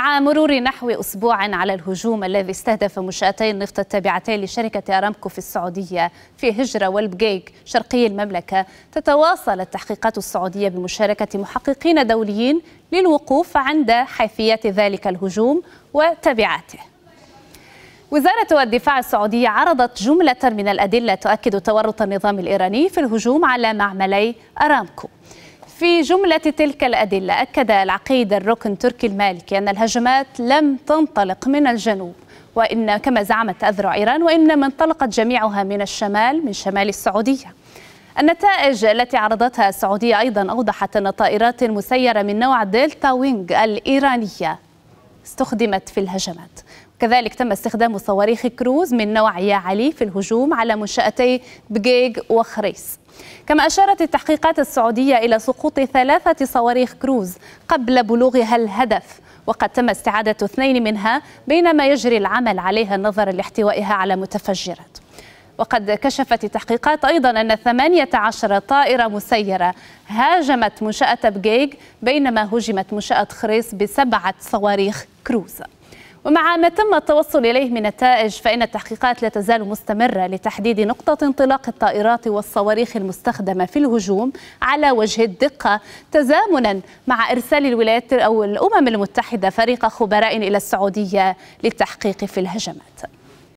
مع مرور نحو أسبوع على الهجوم الذي استهدف منشأتي النفط التابعتين لشركة أرامكو في السعودية في هجرة والبقيق شرقي المملكة تتواصل التحقيقات السعودية بمشاركة محققين دوليين للوقوف عند حيثيات ذلك الهجوم وتبعاته وزارة الدفاع السعودية عرضت جملة من الأدلة تؤكد تورط النظام الإيراني في الهجوم على معملي أرامكو في جملة تلك الأدلة أكد العقيد الركن تركي المالكي أن الهجمات لم تنطلق من الجنوب وإن كما زعمت أذرع إيران وإنما انطلقت جميعها من الشمال من شمال السعودية النتائج التي عرضتها السعودية أيضا أوضحت أن طائرات مسيرة من نوع دلتا وينج الإيرانية استخدمت في الهجمات كذلك تم استخدام صواريخ كروز من نوع يا علي في الهجوم على منشأتي بجيج وخريس كما أشارت التحقيقات السعودية إلى سقوط ثلاثة صواريخ كروز قبل بلوغها الهدف وقد تم استعادة اثنين منها بينما يجري العمل عليها النظر لاحتوائها على متفجرات وقد كشفت التحقيقات أيضا أن 18 طائرة مسيرة هاجمت منشأة بجيج بينما هجمت منشأة خريص بسبعة صواريخ كروز ومع ما تم التوصل إليه من نتائج فإن التحقيقات لا تزال مستمرة لتحديد نقطة انطلاق الطائرات والصواريخ المستخدمة في الهجوم على وجه الدقة تزامنا مع إرسال الولايات أو الأمم المتحدة فريق خبراء إلى السعودية للتحقيق في الهجمات